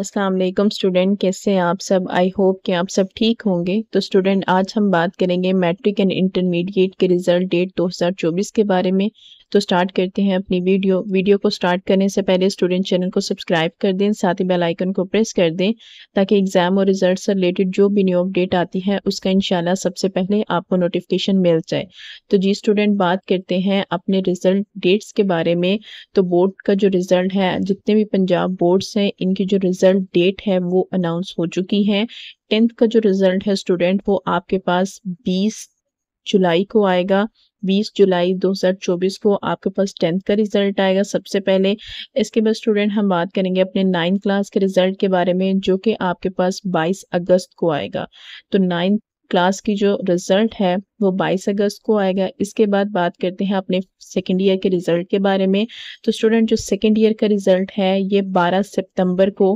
अस्सलाम वालेकुम स्टूडेंट कैसे हैं आप सब आई होप कि आप सब ठीक होंगे तो स्टूडेंट आज हम बात करेंगे मैट्रिक एंड इंटरमीडिएट के रिजल्ट डेट 2024 के बारे में तो स्टार्ट करते हैं अपनी वीडियो वीडियो को स्टार्ट करने से पहले स्टूडेंट चैनल को सब्सक्राइब कर दें साथ ही बेल आइकन को प्रेस कर दें ताकि एग्ज़ाम और रिजल्ट से रिलेटेड जो भी न्यू अपडेट आती है उसका इंशाल्लाह सबसे पहले आपको नोटिफिकेशन मिल जाए तो जी स्टूडेंट बात करते हैं अपने रिजल्ट डेट्स के बारे में तो बोर्ड का जो रिज़ल्ट है जितने भी पंजाब बोर्ड्स हैं इनकी जो रिज़ल्ट डेट है वो अनाउंस हो चुकी है टेंथ का जो रिज़ल्ट है स्टूडेंट वो आपके पास बीस जुलाई को आएगा 20 जुलाई 2024 को आपके पास टेंथ का रिजल्ट आएगा सबसे पहले इसके बाद स्टूडेंट हम बात करेंगे अपने नाइन्थ क्लास के रिजल्ट के बारे में जो कि आपके पास 22 अगस्त को आएगा तो नाइन्थ क्लास की जो रिजल्ट है वो 22 अगस्त को आएगा इसके बाद बात करते हैं अपने सेकेंड ईयर के रिजल्ट के बारे में तो स्टूडेंट जो सेकेंड ईयर का रिजल्ट है ये बारह सितम्बर को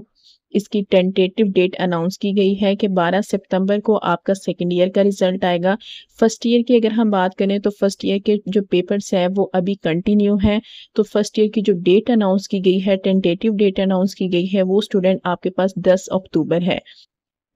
इसकी टेंटेटिव डेट अनाउंस की गई है कि 12 सितंबर को आपका सेकेंड ईयर का रिजल्ट आएगा फर्स्ट ईयर की अगर हम बात करें तो फर्स्ट ईयर के जो पेपर्स हैं वो अभी कंटिन्यू हैं तो फर्स्ट ईयर की जो डेट अनाउंस की गई है टेंटेटिव डेट अनाउंस की गई है वो स्टूडेंट आपके पास दस अक्टूबर है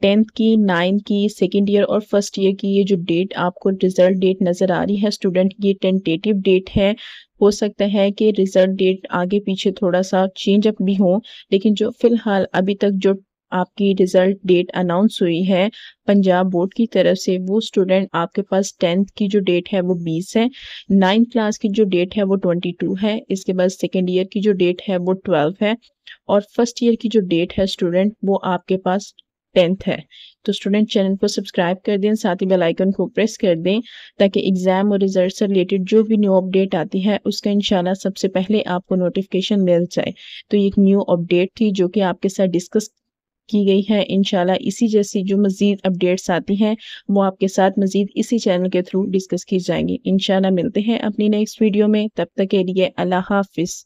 टेंथ की नाइन्थ की सेकेंड ईयर और फर्स्ट ईयर की ये जो डेट आपको रिजल्ट डेट नज़र आ रही है स्टूडेंट की टेंटेटिव डेट है हो सकता है कि रिजल्ट डेट आगे पीछे थोड़ा सा चेंज अप भी हो लेकिन जो फिलहाल अभी तक जो आपकी रिजल्ट डेट अनाउंस हुई है पंजाब बोर्ड की तरफ से वो स्टूडेंट आपके पास टेंथ की जो डेट है वो बीस है नाइन्थ क्लास की जो डेट है वो ट्वेंटी टू है इसके बाद सेकेंड ईयर की जो डेट है वो ट्वेल्व है और फर्स्ट ईयर की जो डेट है स्टूडेंट वो आपके पास टेंथ है तो स्टूडेंट चैनल को सब्सक्राइब कर दें साथ ही बेल आइकन को प्रेस कर दें ताकि एग्ज़ाम और रिजल्ट से रिलेटेड जो भी न्यू अपडेट आती है उसका इंशाल्लाह सबसे पहले आपको नोटिफिकेशन मिल जाए तो ये एक न्यू अपडेट थी जो कि आपके साथ डिस्कस की गई है इनशाला इसी जैसी जो मज़ीद अपडेट्स आती हैं वो आपके साथ मज़ीद इसी चैनल के थ्रू डिस्कस की जाएंगी इनशाला मिलते हैं अपनी नेक्स्ट वीडियो में तब तक के लिए अल्लाह हाफिज़